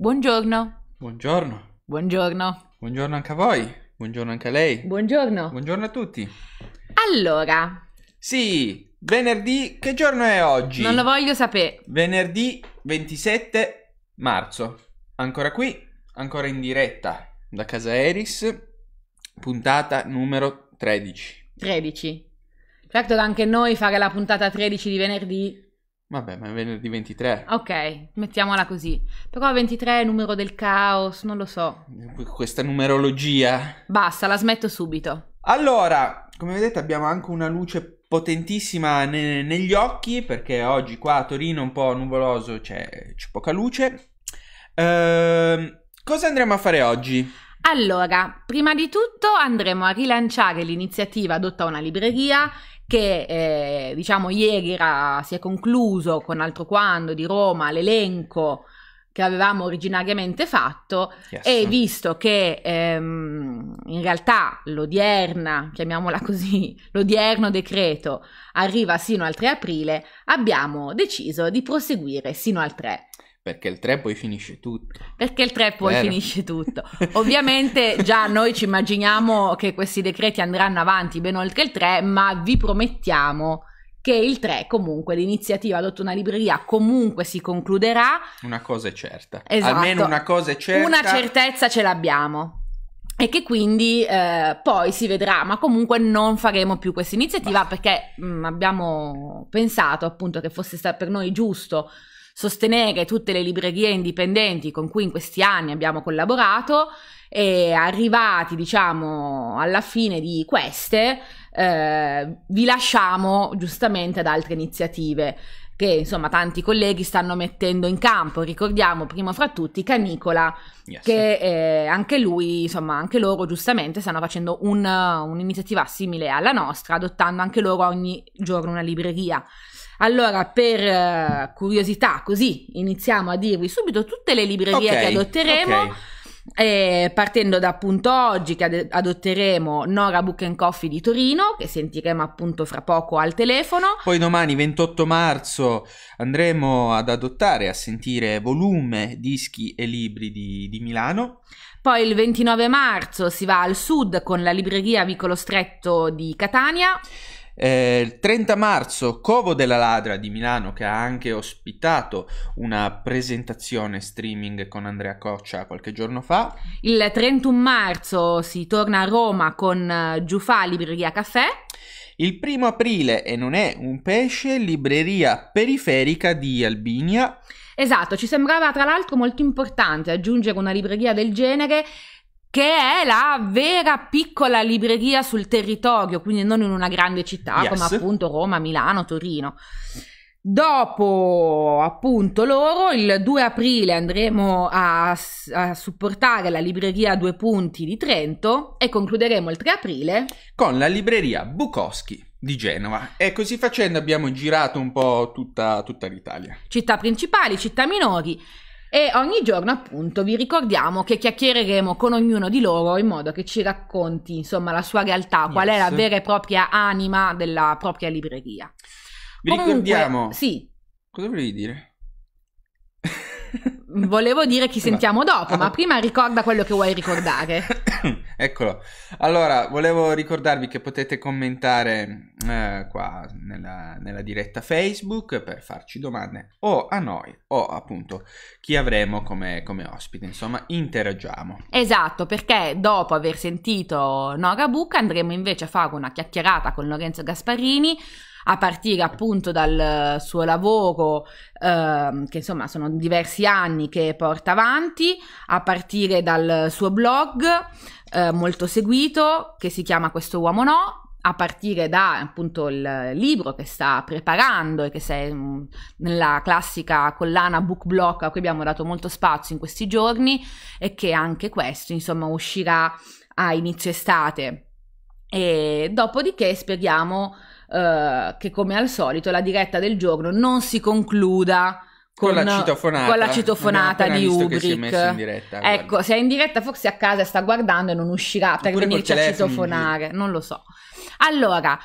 Buongiorno. Buongiorno. Buongiorno. Buongiorno anche a voi. Buongiorno anche a lei. Buongiorno. Buongiorno a tutti. Allora. Sì, venerdì, che giorno è oggi? Non lo voglio sapere. Venerdì 27 marzo. Ancora qui, ancora in diretta da casa Eris, puntata numero 13. 13. Certo che anche noi fare la puntata 13 di venerdì Vabbè, ma è venerdì 23. Ok, mettiamola così. Però 23 è numero del caos, non lo so. Questa numerologia. Basta, la smetto subito. Allora, come vedete abbiamo anche una luce potentissima ne- negli occhi, perché oggi qua a Torino un po' nuvoloso c'è, c'è poca luce. Ehm, cosa andremo a fare oggi? Allora, prima di tutto andremo a rilanciare l'iniziativa adotta una libreria che eh, diciamo ieri era, si è concluso con altro quando di Roma l'elenco che avevamo originariamente fatto yes. e visto che ehm, in realtà l'odierna, chiamiamola così, l'odierno decreto arriva sino al 3 aprile, abbiamo deciso di proseguire sino al 3. Perché il 3 poi finisce tutto. Perché il 3 poi Vero. finisce tutto. Ovviamente già noi ci immaginiamo che questi decreti andranno avanti ben oltre il 3, ma vi promettiamo che il 3 comunque l'iniziativa Adotto una libreria comunque si concluderà. Una cosa è certa. Esatto. Almeno una cosa è certa. Una certezza ce l'abbiamo e che quindi eh, poi si vedrà, ma comunque non faremo più questa iniziativa perché mh, mm, abbiamo pensato appunto che fosse stato per noi giusto sostenere tutte le librerie indipendenti con cui in questi anni abbiamo collaborato e arrivati diciamo alla fine di queste eh, vi lasciamo giustamente ad altre iniziative che insomma tanti colleghi stanno mettendo in campo. Ricordiamo prima fra tutti Canicola, yes. che eh, anche lui, insomma, anche loro giustamente stanno facendo un, un'iniziativa simile alla nostra, adottando anche loro ogni giorno una libreria. Allora, per eh, curiosità, così iniziamo a dirvi subito tutte le librerie okay, che adotteremo. Okay. Eh, partendo da appunto oggi che adotteremo Nora Book and Coffee di Torino, che sentiremo appunto fra poco al telefono. Poi domani 28 marzo andremo ad adottare, a sentire volume, dischi e libri di, di Milano. Poi il 29 marzo si va al sud con la libreria Vicolo Stretto di Catania. Eh, il 30 marzo Covo della Ladra di Milano che ha anche ospitato una presentazione streaming con Andrea Coccia qualche giorno fa. Il 31 marzo si torna a Roma con eh, Giufà Libreria Caffè. Il primo aprile, e non è un pesce, libreria periferica di Albinia. Esatto, ci sembrava tra l'altro molto importante aggiungere una libreria del genere che è la vera piccola libreria sul territorio, quindi non in una grande città yes. come appunto Roma, Milano, Torino. Dopo appunto loro, il 2 aprile andremo a, a, supportare la libreria Due Punti di Trento e concluderemo il 3 aprile con la libreria Bukowski di Genova. E così facendo abbiamo girato un po' tutta, tutta l'Italia. Città principali, città minori e ogni giorno, appunto, vi ricordiamo che chiacchiereremo con ognuno di loro in modo che ci racconti, insomma, la sua realtà, yes. qual è la vera e propria anima della propria libreria. Vi Comunque, ricordiamo. Sì. Cosa volevi dire? Volevo dire chi sentiamo dopo, ma prima ricorda quello che vuoi ricordare. Eccolo. Allora, volevo ricordarvi che potete commentare eh, qua nella, nella, diretta Facebook per farci domande o a noi o appunto chi avremo come, come ospite. Insomma, interagiamo. Esatto, perché dopo aver sentito Nora Book andremo invece a fare una chiacchierata con Lorenzo Gasparini a partire appunto dal suo lavoro, eh, che insomma sono diversi anni che porta avanti, a partire dal suo blog eh, molto seguito che si chiama Questo uomo no, a partire da appunto il libro che sta preparando e che sei mm, nella classica collana book block a cui abbiamo dato molto spazio in questi giorni e che anche questo insomma uscirà a inizio estate e dopodiché speriamo eh, che come al solito la diretta del giorno non si concluda con, con, la citofonata, con la citofonata di Ubrick. ecco, guarda. se è in diretta forse a casa sta guardando e non uscirà per Oppure venirci a citofonare, non lo so. Allora,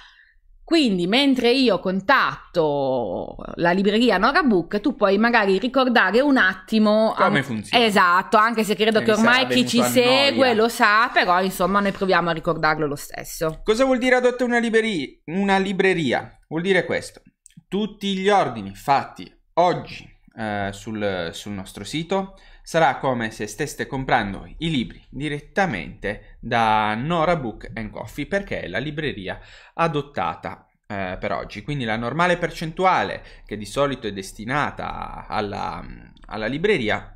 quindi mentre io contatto la libreria Nora Book, tu puoi magari ricordare un attimo come funziona. Esatto, anche se credo che ormai chi ci segue lo sa, però insomma noi proviamo a ricordarlo lo stesso. Cosa vuol dire adottare una, liberi- una libreria? Vuol dire questo. Tutti gli ordini fatti oggi eh, sul, sul nostro sito sarà come se steste comprando i libri direttamente da Nora Book Coffee perché è la libreria adottata eh, per oggi. Quindi la normale percentuale che di solito è destinata alla, alla libreria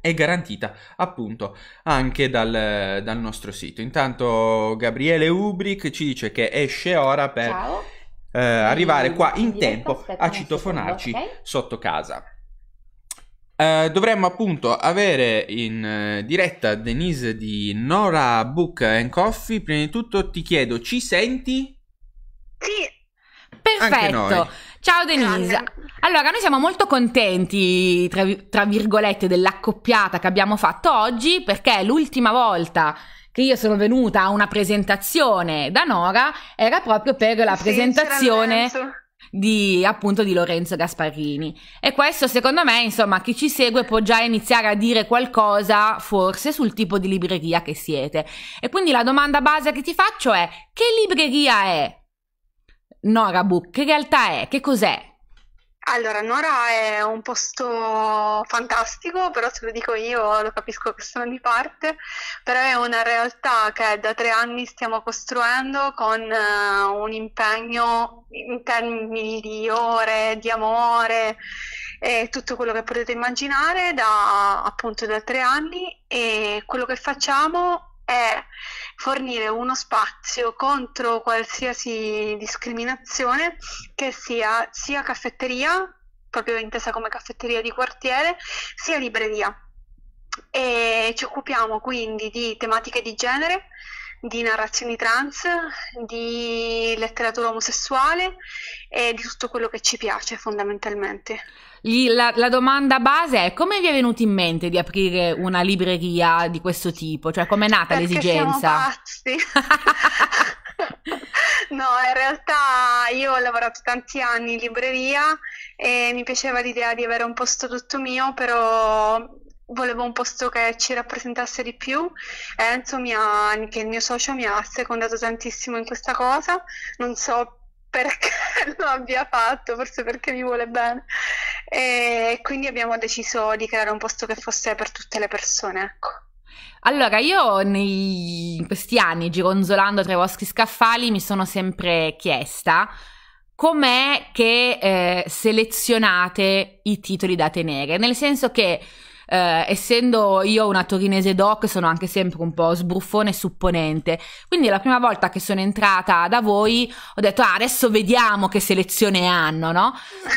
è garantita appunto anche dal, dal, nostro sito. Intanto Gabriele Ubric ci dice che esce ora per eh, arrivare qua in tempo a citofonarci sotto casa. Eh, dovremmo appunto avere in uh, diretta Denise di Nora Book and Coffee. Prima di tutto ti chiedo, ci senti? Sì. Perfetto. Ciao Denise. Allora, noi siamo molto contenti, tra, tra virgolette, dell'accoppiata che abbiamo fatto oggi perché l'ultima volta che io sono venuta a una presentazione da Nora era proprio per la sì, presentazione di appunto di Lorenzo Gasparrini e questo secondo me insomma chi ci segue può già iniziare a dire qualcosa forse sul tipo di libreria che siete e quindi la domanda base che ti faccio è che libreria è Norabook che realtà è che cos'è allora, Nora è un posto fantastico, però se lo dico io, lo capisco che sono di parte, però è una realtà che da tre anni stiamo costruendo con uh, un impegno in termini di ore, di amore e tutto quello che potete immaginare da appunto da tre anni e quello che facciamo è fornire uno spazio contro qualsiasi discriminazione che sia sia caffetteria, proprio intesa come caffetteria di quartiere, sia libreria. E ci occupiamo quindi di tematiche di genere, di narrazioni trans, di letteratura omosessuale e di tutto quello che ci piace fondamentalmente. La, la, domanda base è come vi è venuto in mente di aprire una libreria di questo tipo? Cioè com'è nata Perché l'esigenza? Siamo pazzi. no, in realtà io ho lavorato tanti anni in libreria e mi piaceva l'idea di avere un posto tutto mio, però volevo un posto che ci rappresentasse di più e Enzo mi ha, che il mio socio mi ha secondato tantissimo in questa cosa, non so perché lo abbia fatto, forse perché mi vuole bene. E quindi abbiamo deciso di creare un posto che fosse per tutte le persone, ecco. Allora, io nei, in questi anni, gironzolando tra i vostri scaffali, mi sono sempre chiesta com'è che eh, selezionate i titoli da tenere, nel senso che eh, essendo io una torinese doc, sono anche sempre un po' sbruffone e supponente. Quindi la prima volta che sono entrata da voi ho detto, ah, adesso vediamo che selezione hanno, no?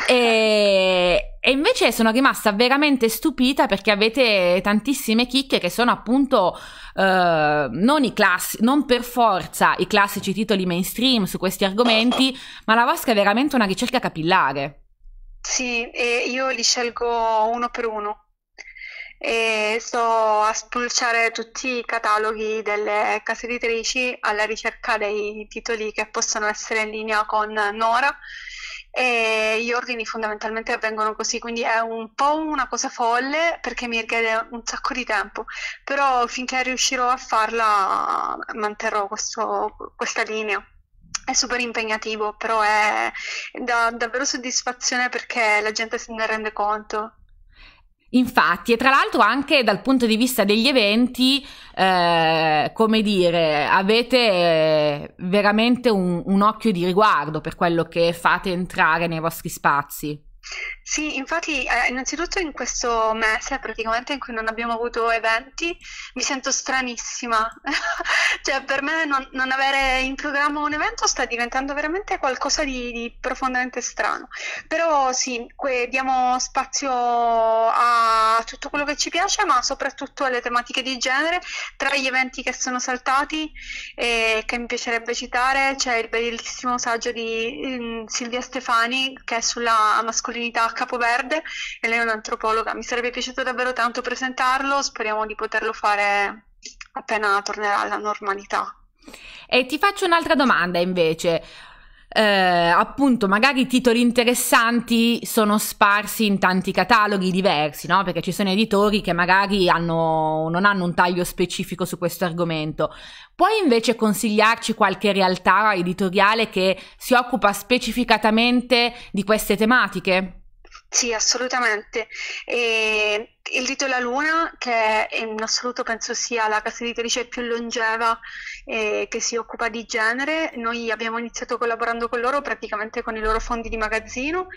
E, e invece sono rimasta veramente stupita perché avete tantissime chicche che sono appunto eh, non, classi- non, per forza i classici titoli mainstream su questi argomenti, ma la vostra è veramente una ricerca capillare. Sì, e io li scelgo uno per uno e sto a spulciare tutti i cataloghi delle case editrici alla ricerca dei titoli che possono essere in linea con Nora e gli ordini fondamentalmente avvengono così, quindi è un po' una cosa folle perché mi richiede un sacco di tempo, però finché riuscirò a farla manterrò questo, questa linea. È super impegnativo, però è da, davvero soddisfazione perché la gente se ne rende conto. Infatti, e tra l'altro anche dal punto di vista degli eventi, eh, come dire, avete eh, veramente un, un occhio di riguardo per quello che fate entrare nei vostri spazi. Sì, infatti, eh, innanzitutto in questo mese praticamente in cui non abbiamo avuto eventi mi sento stranissima. cioè, per me non, non, avere in programma un evento sta diventando veramente qualcosa di, di profondamente strano. Però sì, que- diamo spazio a tutto quello che ci piace, ma soprattutto alle tematiche di genere. Tra gli eventi che sono saltati e che mi piacerebbe citare c'è il bellissimo saggio di eh, Silvia Stefani che è sulla mascolinità Capoverde e lei è un'antropologa. Mi sarebbe piaciuto davvero tanto presentarlo, speriamo di poterlo fare appena tornerà alla normalità. E ti faccio un'altra domanda invece. Eh, appunto, magari titoli interessanti sono sparsi in tanti cataloghi diversi, no? Perché ci sono editori che magari hanno, non hanno un taglio specifico su questo argomento. Puoi invece consigliarci qualche realtà editoriale che si occupa specificatamente di queste tematiche? Sì, assolutamente. E il Rito della Luna, che in assoluto penso sia la casa editrice più longeva eh, che si occupa di genere, noi abbiamo iniziato collaborando con loro praticamente con i loro fondi di magazzino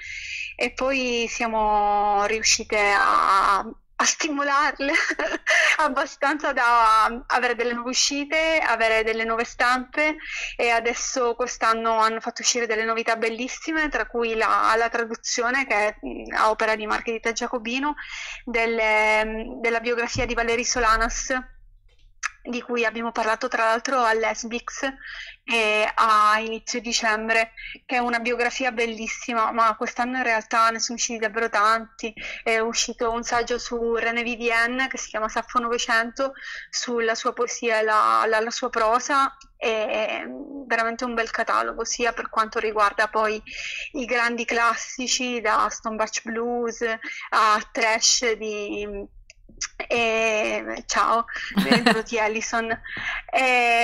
e poi siamo riuscite a a stimolarle abbastanza da avere delle nuove uscite, avere delle nuove stampe e adesso quest'anno hanno fatto uscire delle novità bellissime, tra cui la, la traduzione che è mm, a opera di Margherita Giacobino delle, mm, della biografia di Valerie Solanas di cui abbiamo parlato tra l'altro all'Esbix eh, a inizio dicembre, che è una biografia bellissima, ma quest'anno in realtà ne sono usciti davvero tanti. È uscito un saggio su René Vivienne che si chiama Saffo 900, sulla sua poesia e la, la, la sua prosa, è veramente un bel catalogo, sia per quanto riguarda poi i grandi classici, da Stonebatch Blues a Trash di e ehm, ciao, benvenuti Allison. E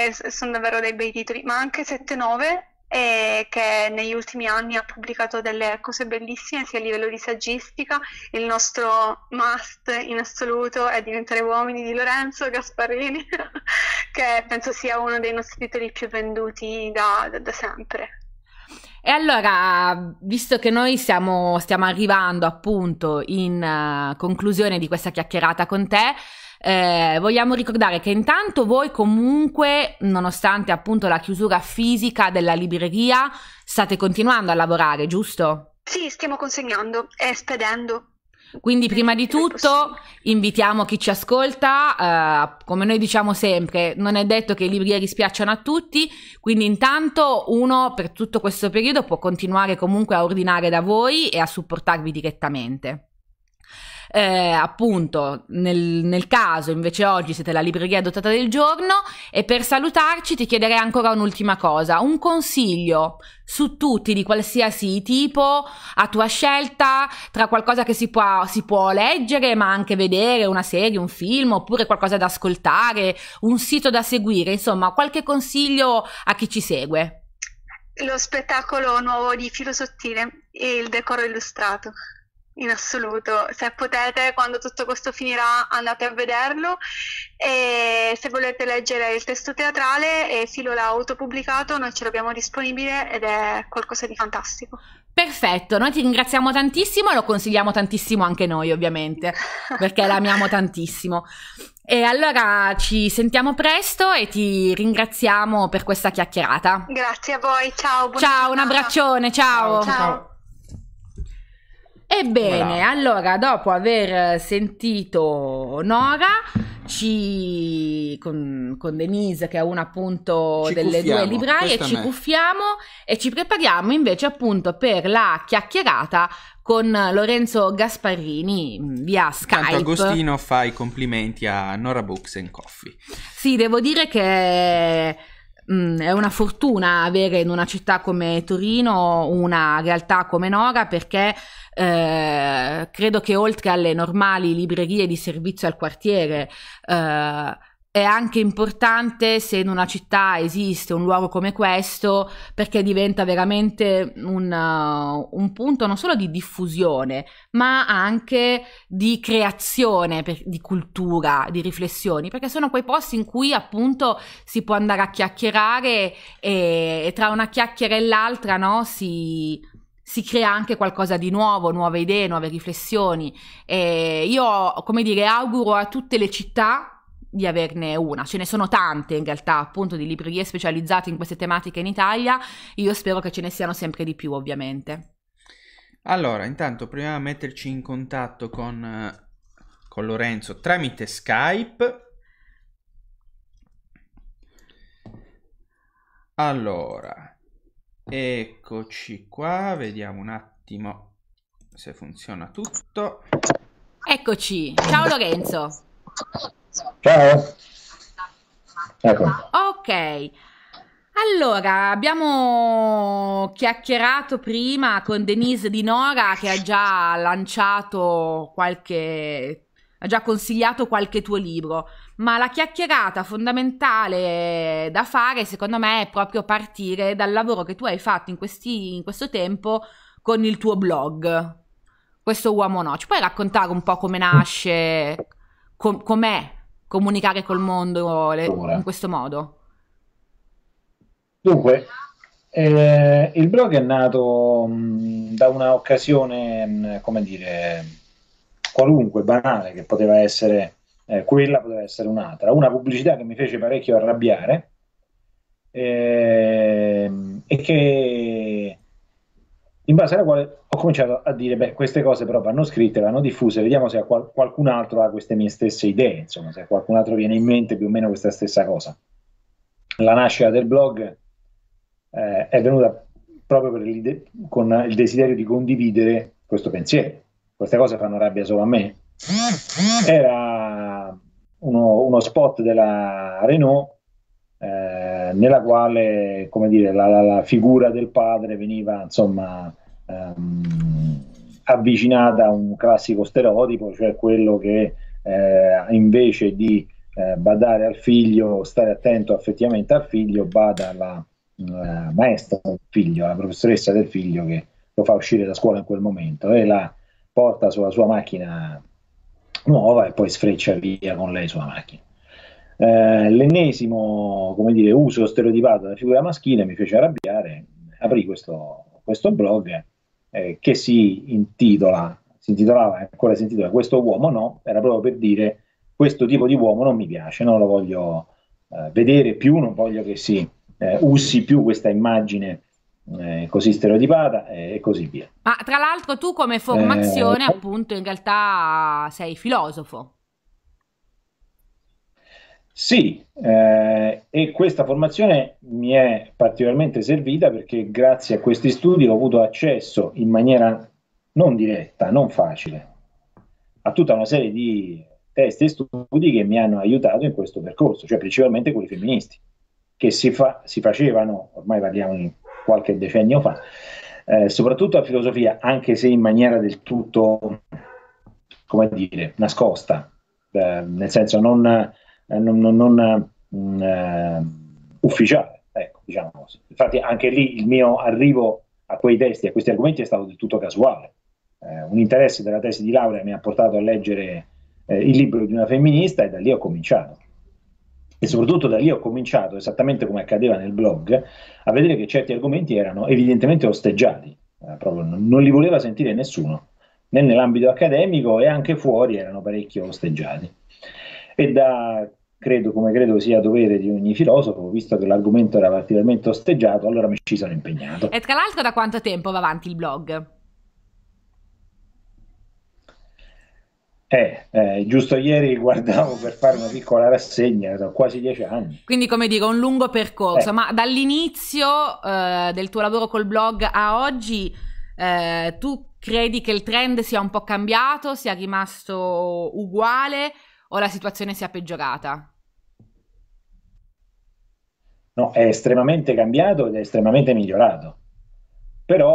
ehm, sono davvero dei bei titoli, ma anche 7-9 ehm, che negli ultimi anni ha pubblicato delle cose bellissime sia a livello di saggistica, il nostro must in assoluto è Diventare uomini di Lorenzo Gasparini, che penso sia uno dei nostri titoli più venduti da, da, da sempre. E allora, visto che noi siamo, stiamo arrivando appunto in eh, conclusione di questa chiacchierata con te, eh, vogliamo ricordare che intanto voi comunque, nonostante appunto la chiusura fisica della libreria, state continuando a lavorare, giusto? Sì, stiamo consegnando e spedendo quindi prima di tutto invitiamo chi ci ascolta, eh, come noi diciamo sempre, non è detto che i libri rispiacciano a tutti, quindi intanto uno per tutto questo periodo può continuare comunque a ordinare da voi e a supportarvi direttamente eh, appunto nel, nel, caso invece oggi siete la libreria dotata del giorno e per salutarci ti chiederei ancora un'ultima cosa, un consiglio su tutti di qualsiasi tipo a tua scelta tra qualcosa che si può, si può leggere ma anche vedere, una serie, un film oppure qualcosa da ascoltare, un sito da seguire, insomma qualche consiglio a chi ci segue. Lo spettacolo nuovo di Filo Sottile e il decoro illustrato in assoluto. Se potete, quando tutto questo finirà, andate a vederlo. E se volete leggere il testo teatrale, Filo l'ha autopubblicato, noi ce l'abbiamo disponibile ed è qualcosa di fantastico. Perfetto, noi ti ringraziamo tantissimo e lo consigliamo tantissimo anche noi, ovviamente, perché l'amiamo tantissimo. E allora ci sentiamo presto e ti ringraziamo per questa chiacchierata. Grazie a voi, ciao. Ciao, giornata. un abbraccione, ciao. ciao. ciao. Ebbene, Bravo. allora dopo aver sentito Nora ci, con, con, Denise che è una appunto ci delle due libraie ci cuffiamo e ci prepariamo invece appunto per la chiacchierata con Lorenzo Gasparrini mm, via Skype. Tanto Agostino fa i complimenti a Nora Books and Coffee. Sì, devo dire che mm, è una fortuna avere in una città come Torino una realtà come Nora perché eh, credo che oltre alle normali librerie di servizio al quartiere, eh, è anche importante se in una città esiste un luogo come questo perché diventa veramente un, uh, un punto non solo di diffusione ma anche di creazione per, di cultura, di riflessioni perché sono quei posti in cui appunto si può andare a chiacchierare e, e tra una chiacchiera e l'altra no, si, si crea anche qualcosa di nuovo, nuove idee, nuove riflessioni. E io, come dire, auguro a tutte le città di averne una. Ce ne sono tante in realtà, appunto, di librerie specializzate in queste tematiche in Italia. Io spero che ce ne siano sempre di più, ovviamente. Allora, intanto proviamo a metterci in contatto con, eh, con Lorenzo tramite Skype. Allora, Eccoci qua, vediamo un attimo se funziona tutto. Eccoci, ciao Lorenzo. Ciao. Ecco. Ok. Allora, abbiamo chiacchierato prima con Denise Di Nora che ha già lanciato qualche ha già consigliato qualche tuo libro, ma la chiacchierata fondamentale da fare secondo me è proprio partire dal lavoro che tu hai fatto in, questi, in questo tempo con il tuo blog, questo uomo no. Ci puoi raccontare un po' come nasce, com- com'è comunicare col mondo le- in questo modo? Dunque, eh, il blog è nato mh, mm, da un'occasione, mm, come dire, qualunque banale che poteva essere eh, quella, poteva essere un'altra. Una pubblicità che mi fece parecchio arrabbiare ehm, e che in base alla quale ho cominciato a dire, beh, queste cose però vanno scritte, vanno diffuse, vediamo se qual- qualcun altro ha queste mie stesse idee, insomma, se a qualcun altro viene in mente più o meno questa stessa cosa. La nascita del blog eh, è venuta proprio con il desiderio di condividere questo pensiero queste cose fanno rabbia solo a me. Era uno, uno spot della Renault eh, nella quale come dire, la, la, la, figura del padre veniva insomma ehm, avvicinata a un classico stereotipo, cioè quello che eh, invece di eh, badare al figlio, stare attento effettivamente al figlio, bada alla eh, maestra del figlio, alla professoressa del figlio che lo fa uscire da scuola in quel momento. E la porta sulla sua macchina nuova e poi sfreccia via con lei sulla macchina. Eh, l'ennesimo dire, uso stereotipato della figura maschile mi fece arrabbiare, aprì questo, questo blog eh, che si intitola, si intitolava, ancora si intitola Questo uomo no, era proprio per dire questo tipo di uomo non mi piace, non lo voglio eh, vedere più, non voglio che si eh, usi più questa immagine eh, così stereotipata eh, e così via. Ma tra l'altro tu come formazione eh, appunto in realtà sei filosofo. Sì, eh, e questa formazione mi è particolarmente servita perché grazie a questi studi ho avuto accesso in maniera non diretta, non facile, a tutta una serie di testi e studi che mi hanno aiutato in questo percorso, cioè principalmente quelli femministi, che si, fa, si facevano, ormai parliamo di qualche decennio fa, eh, soprattutto a filosofia, anche se in maniera del tutto, come dire, nascosta, eh, nel senso non, eh, non, non, non mm, eh, ufficiale, ecco, diciamo così. Infatti anche lì il mio arrivo a quei testi, a questi argomenti è stato del tutto casuale. Eh, un interesse della tesi di laurea mi ha portato a leggere il libro di una femminista e da lì ho cominciato. E soprattutto da lì ho cominciato, esattamente come accadeva nel blog, a vedere che certi argomenti erano evidentemente osteggiati, eh, proprio non, non li voleva sentire nessuno, né nell'ambito accademico e anche fuori erano parecchio osteggiati. E da credo come credo sia dovere di ogni filosofo, visto che l'argomento era particolarmente osteggiato, allora mi ci sono impegnato. E tra l'altro da quanto tempo va avanti il blog? Eh, eh, giusto ieri guardavo per fare una piccola rassegna, sono quasi dieci anni. Quindi, come dico, un lungo percorso. Eh. Ma dall'inizio eh, del tuo lavoro col blog a oggi, eh, tu credi che il trend sia un po' cambiato, sia rimasto uguale o la situazione sia peggiorata? No, è estremamente cambiato ed è estremamente migliorato. Però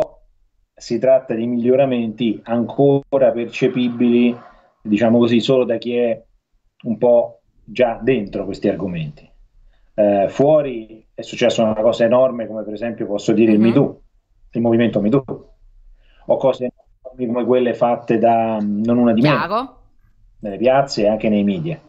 si tratta di miglioramenti ancora percepibili diciamo così, solo da chi è un po' già dentro questi argomenti. Eh, fuori è successa una cosa enorme, come per esempio posso dire mm-hmm. il mhm. MeToo, il movimento MeToo, o cose enormi come quelle fatte da mm, non una di me, nelle piazze e anche nei media,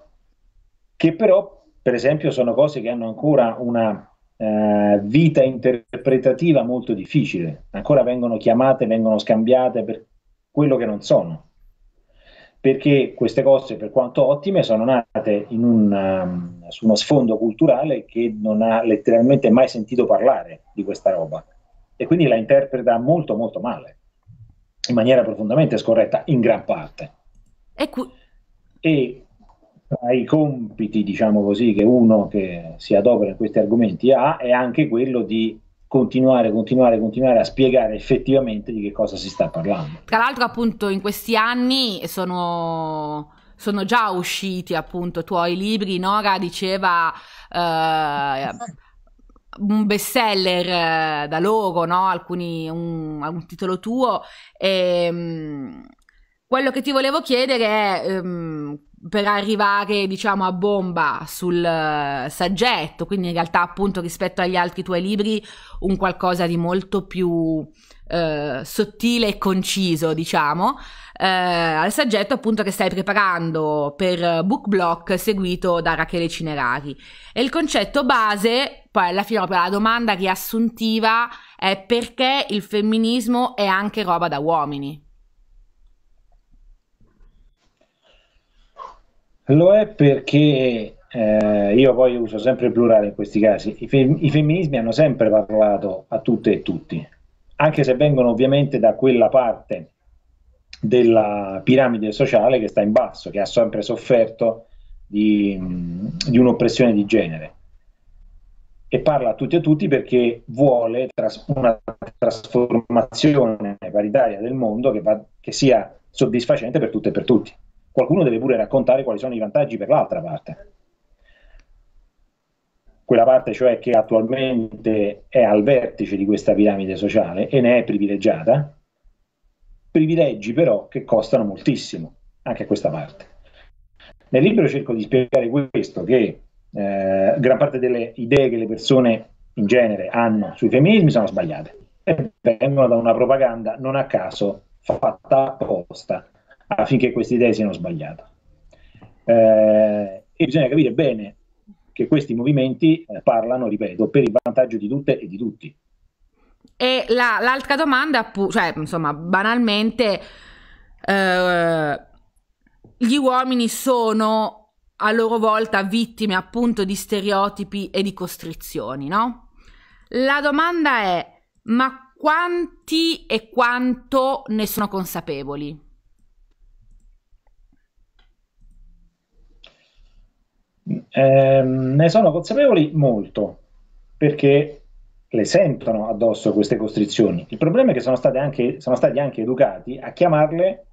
che però, per esempio, sono cose che hanno ancora una eh, vita interpretativa molto difficile, ancora vengono chiamate, vengono scambiate per quello che non sono perché queste cose, per quanto ottime, sono nate un, um, su uno sfondo culturale che non ha letteralmente mai sentito parlare di questa roba e quindi la interpreta molto molto male, in maniera profondamente scorretta, in gran parte. E, cu- e tra i compiti, diciamo così, che uno che si adopera in questi argomenti ha è anche quello di continuare, continuare, continuare a spiegare effettivamente di che cosa si sta parlando. Tra l'altro appunto in questi anni sono sono già usciti appunto i tuoi libri. Nora diceva eh, un best seller eh, da loro, no? Alcuni, un, un titolo tuo. E, um, quello che ti volevo chiedere è um, per arrivare diciamo a bomba sul eh, saggetto, quindi in realtà appunto rispetto agli altri tuoi libri un qualcosa di molto più eh, sottile e conciso diciamo, eh, al saggetto appunto che stai preparando per Book Block seguito da Rachele Cinerari. E il concetto base, poi alla fine la domanda riassuntiva è perché il femminismo è anche roba da uomini. Lo è perché eh, io poi uso sempre il plurale in questi casi. I, fem- I, femminismi hanno sempre parlato a tutte e tutti, anche se vengono ovviamente da quella parte della piramide sociale che sta in basso, che ha sempre sofferto di, di un'oppressione di genere. E parla a tutti e tutti perché vuole tras- una trasformazione paritaria del mondo che, va- che sia soddisfacente per tutte e per tutti qualcuno deve pure raccontare quali sono i vantaggi per l'altra parte. Quella parte cioè che attualmente è al vertice di questa piramide sociale e ne è privilegiata, privilegi però che costano moltissimo, anche questa parte. Nel libro cerco di spiegare questo, che eh, gran parte delle idee che le persone in genere hanno sui femminismi sono sbagliate e vengono da una propaganda non a caso fatta apposta affinché queste idee siano sbagliate. Eh, e bisogna capire bene che questi movimenti eh, parlano, ripeto, per il vantaggio di tutte e di tutti. E la, l'altra domanda, cioè, insomma, banalmente, eh, gli uomini sono a loro volta vittime appunto di stereotipi e di costrizioni, no? La domanda è, ma quanti e quanto ne sono consapevoli? Ehm, ne sono consapevoli molto perché le sentono addosso queste costrizioni. Il problema è che sono, anche, sono stati anche educati a chiamarle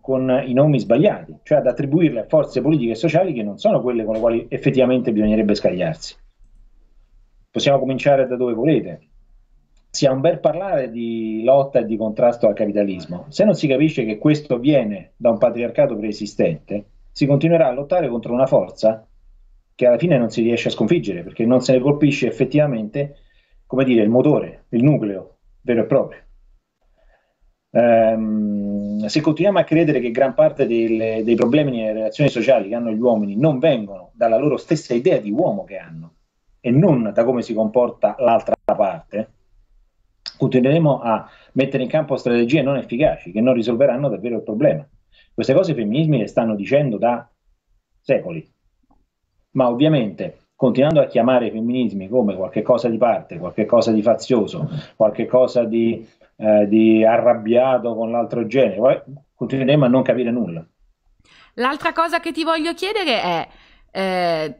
con i nomi sbagliati, cioè ad attribuirle a forze politiche e sociali che non sono quelle con le quali effettivamente bisognerebbe scagliarsi. Possiamo cominciare da dove volete. Sia un bel parlare di lotta e di contrasto al capitalismo. Se non si capisce che questo viene da un patriarcato preesistente, si continuerà a lottare contro una forza che alla fine non si riesce a sconfiggere perché non se ne colpisce effettivamente come dire, il motore, il nucleo vero e proprio. Um, se continuiamo a credere che gran parte del, dei problemi nelle relazioni sociali che hanno gli uomini non vengono dalla loro stessa idea di uomo che hanno e non da come si comporta l'altra parte, continueremo a mettere in campo strategie non efficaci che non risolveranno davvero il problema. Queste cose i femminismi le stanno dicendo da secoli ma ovviamente continuando a chiamare i femminismi come qualcosa di parte, qualcosa di fazioso, qualcosa di, eh, di arrabbiato con l'altro genere, continueremo a non capire nulla. L'altra cosa che ti voglio chiedere è eh,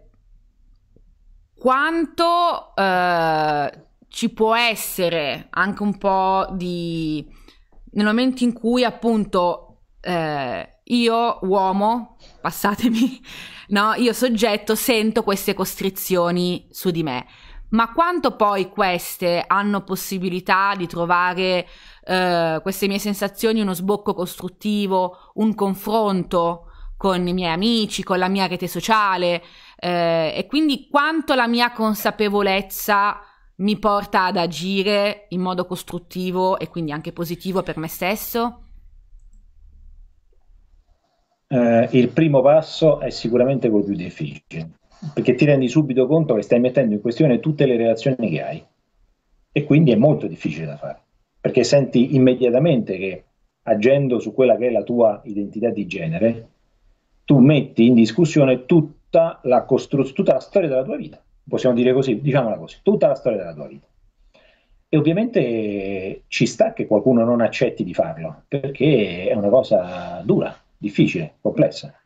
quanto eh, ci può essere anche un po' di... nel momento in cui appunto... Eh, io uomo, passatemi, no? Io soggetto sento queste costrizioni su di me. Ma quanto poi queste hanno possibilità di trovare eh, queste mie sensazioni uno sbocco costruttivo, un confronto con i miei amici, con la mia rete sociale eh, e quindi quanto la mia consapevolezza mi porta ad agire in modo costruttivo e quindi anche positivo per me stesso? eh, il primo passo è sicuramente quello più difficile, perché ti rendi subito conto che stai mettendo in questione tutte le relazioni che hai e quindi è molto difficile da fare, perché senti immediatamente che agendo su quella che è la tua identità di genere, tu metti in discussione tutta la, costru- tutta la storia della tua vita, possiamo dire così, diciamola così, tutta la storia della tua vita. E ovviamente ci sta che qualcuno non accetti di farlo, perché è una cosa dura, difficile, complessa.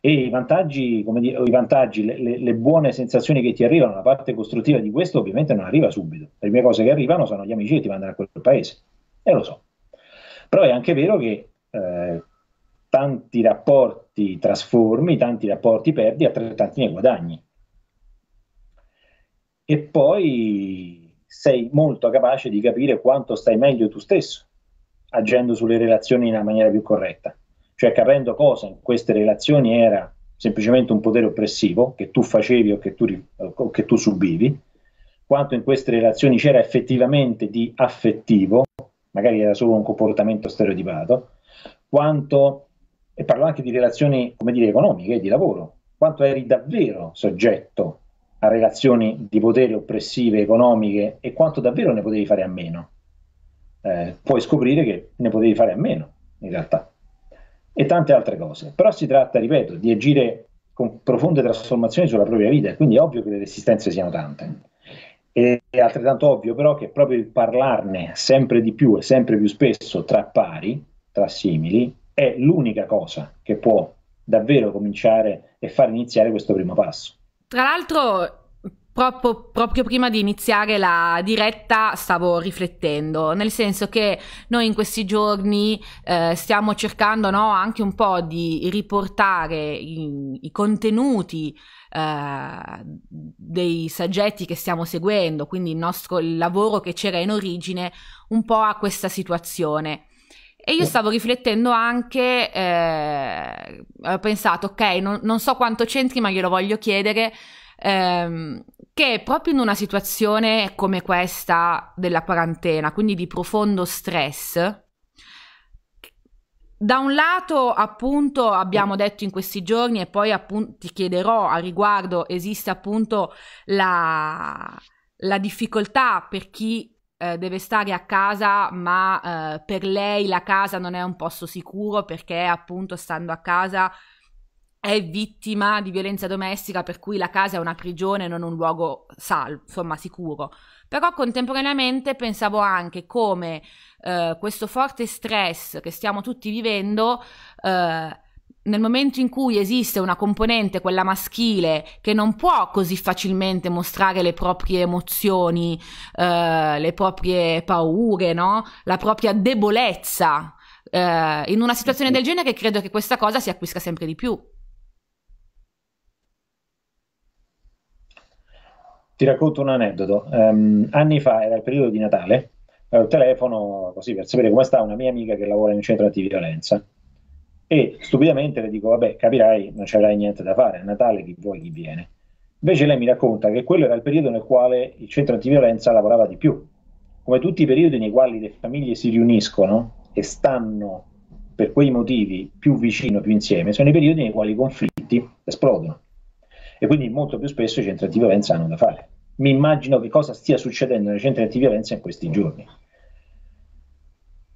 E i vantaggi, come dire, i vantaggi le, le, le, buone sensazioni che ti arrivano, la parte costruttiva di questo ovviamente non arriva subito. Le prime cose che arrivano sono gli amici che ti mandano a quel paese, e lo so. Però è anche vero che eh, tanti rapporti trasformi, tanti rapporti perdi, altrettanti ne guadagni. E poi sei molto capace di capire quanto stai meglio tu stesso, agendo sulle relazioni in una maniera più corretta cioè capendo cosa in queste relazioni era semplicemente un potere oppressivo che tu facevi o che tu, o che tu subivi, quanto in queste relazioni c'era effettivamente di affettivo, magari era solo un comportamento stereotipato, quanto, e parlo anche di relazioni, come dire, economiche e di lavoro, quanto eri davvero soggetto a relazioni di potere oppressive, economiche, e quanto davvero ne potevi fare a meno. Eh, puoi scoprire che ne potevi fare a meno, in realtà e tante altre cose. Però si tratta, ripeto, di agire con profonde trasformazioni sulla propria vita, quindi è ovvio che le resistenze siano tante. E è altrettanto ovvio però che proprio il parlarne sempre di più e sempre più spesso tra pari, tra simili, è l'unica cosa che può davvero cominciare e far iniziare questo primo passo. Tra l'altro, Proprio, proprio, prima di iniziare la diretta stavo riflettendo, nel senso che noi in questi giorni eh, stiamo cercando no, anche un po' di riportare i, i contenuti eh, dei saggetti che stiamo seguendo, quindi il nostro il lavoro che c'era in origine, un po' a questa situazione. E io stavo riflettendo anche, eh, ho pensato, ok, non, non so quanto c'entri, ma glielo voglio chiedere ehm, che proprio in una situazione come questa della quarantena, quindi di profondo stress, da un lato, appunto, abbiamo detto in questi giorni, e poi appunto ti chiederò a riguardo, esiste appunto la, la difficoltà per chi eh, deve stare a casa, ma eh, per lei la casa non è un posto sicuro perché appunto stando a casa è vittima di violenza domestica, per cui la casa è una prigione, non un luogo salvo, insomma, sicuro. Però contemporaneamente pensavo anche come eh, questo forte stress che stiamo tutti vivendo eh, nel momento in cui esiste una componente, quella maschile, che non può così facilmente mostrare le proprie emozioni, eh, le proprie paure, no? la propria debolezza, eh, in una situazione del genere credo che questa cosa si acquisca sempre di più. Ti racconto un aneddoto. Um, anni fa, era il periodo di Natale, al eh, telefono così per sapere come sta una mia amica che lavora in un centro antiviolenza e stupidamente le dico vabbè capirai non ci avrai niente da fare a Natale chi vuoi chi viene invece lei mi racconta che quello era il periodo nel quale il centro antiviolenza lavorava di più come tutti i periodi nei quali le famiglie si riuniscono e stanno per quei motivi più vicino più insieme sono i periodi nei quali i conflitti esplodono e quindi molto più spesso i centri antiviolenza hanno da fare. Mi immagino che cosa stia succedendo nei centri antiviolenza in questi giorni.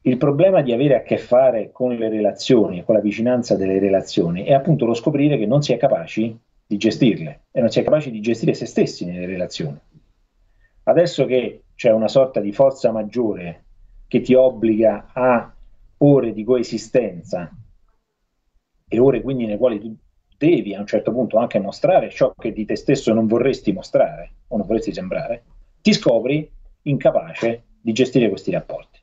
Il problema di avere a che fare con le relazioni, con la vicinanza delle relazioni, è appunto lo scoprire che non si è capaci di gestirle e non si è capaci di gestire se stessi nelle relazioni. Adesso che c'è una sorta di forza maggiore che ti obbliga a ore di coesistenza e ore quindi nelle quali tu devi a un certo punto anche mostrare ciò che di te stesso non vorresti mostrare o non vorresti sembrare, ti scopri incapace di gestire questi rapporti.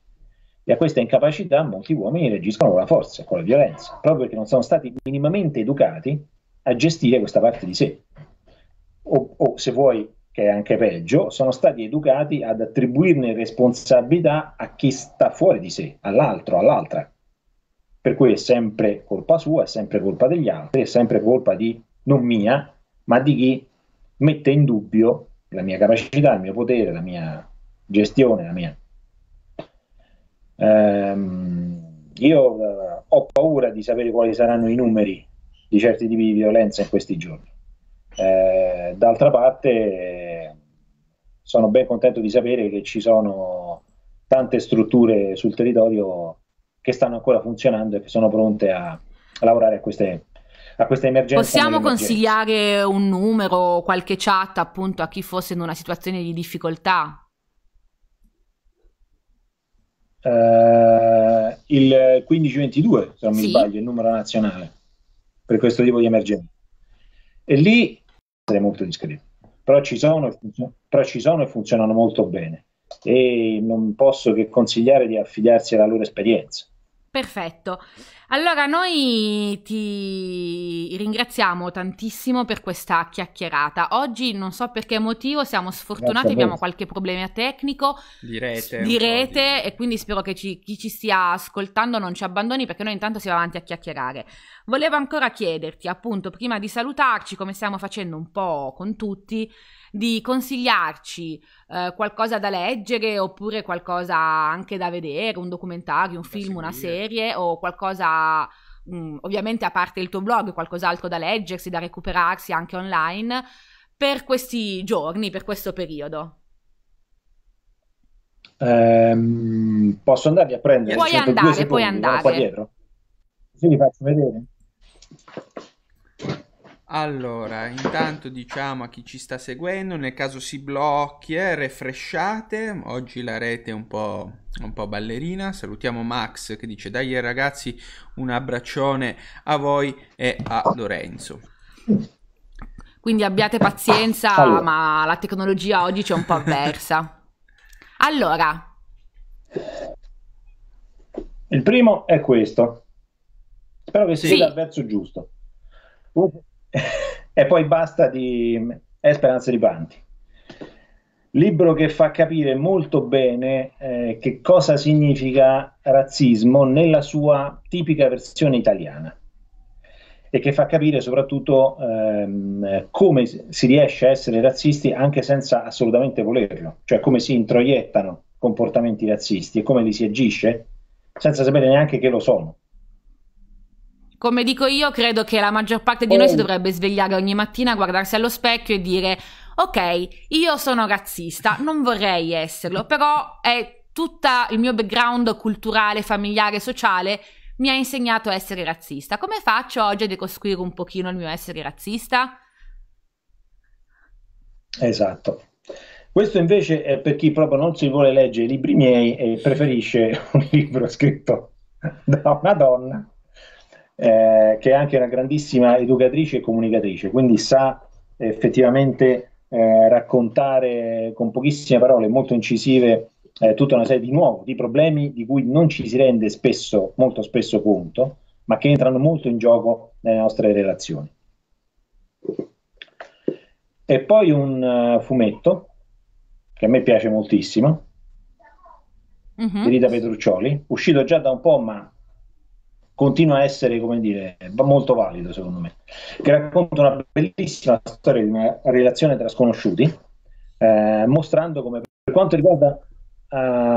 E a questa incapacità molti uomini reagiscono con la forza, con la violenza, proprio perché non sono stati minimamente educati a gestire questa parte di sé. O, o se vuoi, che è anche peggio, sono stati educati ad attribuirne responsabilità a chi sta fuori di sé, all'altro, all'altra, per cui è sempre colpa sua, è sempre colpa degli altri, è sempre colpa di non mia, ma di chi mette in dubbio la mia capacità, il mio potere, la mia gestione, la mia... Ehm, io uh, ho paura di sapere quali saranno i numeri di certi tipi di violenza in questi giorni. Eh, d'altra parte sono ben contento di sapere che ci sono tante strutture sul territorio che stanno ancora funzionando e che sono pronte a, a lavorare a queste, a queste emergenze. Possiamo consigliare un numero, qualche chat appunto a chi fosse in una situazione di difficoltà? Uh, il 1522, se non sì. mi sbaglio, è il numero nazionale per questo tipo di emergenza. E lì sarei molto discreto, però ci sono, però ci sono e funzionano molto bene e non posso che consigliare di affidarsi alla loro esperienza Perfetto. Allora noi ti ringraziamo tantissimo per questa chiacchierata. Oggi non so per che motivo siamo sfortunati, abbiamo qualche problema tecnico di rete, di rete di... e quindi spero che ci, chi ci stia ascoltando non ci abbandoni perché noi intanto siamo avanti a chiacchierare. Volevo ancora chiederti, appunto, prima di salutarci, come stiamo facendo un po' con tutti, di consigliarci eh, qualcosa da leggere oppure qualcosa anche da vedere, un documentario, un film, una serie o qualcosa mh, mm, ovviamente a parte il tuo blog, qualcos'altro da leggersi, da recuperarsi anche online per questi giorni, per questo periodo. Eh, posso andarvi a prendere? Puoi andare, secondi, puoi andare. Qua dietro. Così li faccio vedere. Allora, intanto diciamo a chi ci sta seguendo, nel caso si blocchi, eh, refresciate, oggi la rete è un po', un po' ballerina, salutiamo Max che dice dai ragazzi un abbraccione a voi e a Lorenzo. Quindi abbiate pazienza, allora. ma la tecnologia oggi c'è un po' avversa. allora. Il primo è questo. Spero che sia sì. il verso giusto e poi basta di Esperanza di Banti. Libro che fa capire molto bene eh, che cosa significa razzismo nella sua tipica versione italiana e che fa capire soprattutto ehm, come si riesce a essere razzisti anche senza assolutamente volerlo, cioè come si introiettano comportamenti razzisti e come li si agisce senza sapere neanche che lo sono. Come dico io, credo che la maggior parte di noi si oh. dovrebbe svegliare ogni mattina, guardarsi allo specchio e dire: Ok, io sono razzista, non vorrei esserlo, però è tutto il mio background culturale, familiare, sociale mi ha insegnato a essere razzista. Come faccio oggi a decostruire un pochino il mio essere razzista? Esatto. Questo invece è per chi proprio non si vuole leggere i libri miei e preferisce un libro scritto da una donna eh, che è anche una grandissima educatrice e comunicatrice, quindi sa effettivamente eh, raccontare con pochissime parole molto incisive eh, tutta una serie di nuovo di problemi di cui non ci si rende spesso, molto spesso conto, ma che entrano molto in gioco nelle nostre relazioni. E poi un uh, fumetto che a me piace moltissimo, mm-hmm. di Rita Petruccioli, uscito già da un po', ma continua a essere, come dire, molto valido secondo me, che racconta una bellissima storia di una relazione tra sconosciuti, eh, mostrando come per quanto riguarda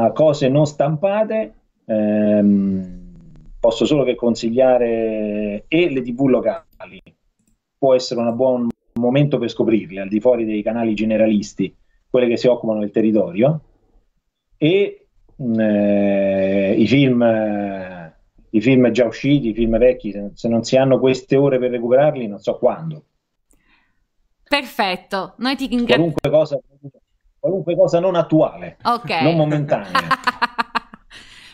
uh, cose non stampate, ehm, posso solo che consigliare e le tv locali, può essere un buon momento per scoprirle, al di fuori dei canali generalisti, quelle che si occupano del territorio, e mm, eh, i film... Eh, i film già usciti, i film vecchi, se non si hanno queste ore per recuperarli, non so quando. Perfetto, noi ti ringraziamo. Qualunque cosa, qualunque cosa non attuale, okay. non momentanea.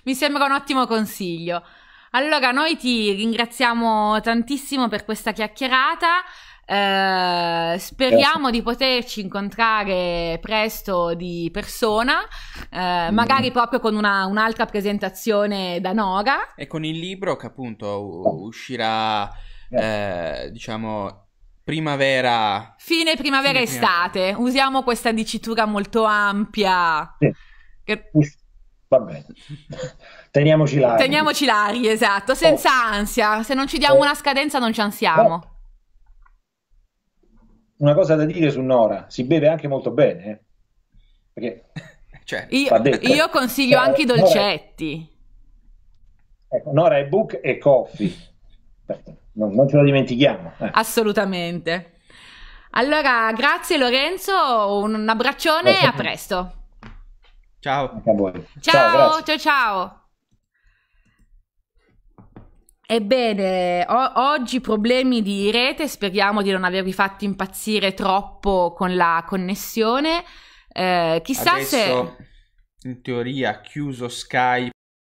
Mi sembra un ottimo consiglio. Allora, noi ti ringraziamo tantissimo per questa chiacchierata. Eh, speriamo di poterci incontrare presto di persona, eh, magari mm. proprio con una, un'altra presentazione da Nora. E con il libro che appunto uscirà, eh. eh, diciamo, primavera. Fine primavera Fine estate. Primavera. Usiamo questa dicitura molto ampia. Sì. Che... Va bene. Teniamoci l'aria. Teniamoci l'aria, esatto, oh. senza oh. ansia. Se non ci diamo oh. una scadenza non ci ansiamo. Oh una cosa da dire su Nora, si beve anche molto bene, eh. perché cioè, io, eh. io, consiglio cioè, anche i dolcetti. Nora, ecco, Nora è book e coffee, non, non ce lo dimentichiamo. Eh. Assolutamente. Allora, grazie Lorenzo, un abbraccione e a presto. Ciao. Ciao, ciao, ciao, ciao. Ebbene, o- oggi problemi di rete, speriamo di non avervi fatto impazzire troppo con la connessione. Eh, chissà Adesso, se... In teoria, chiuso Skype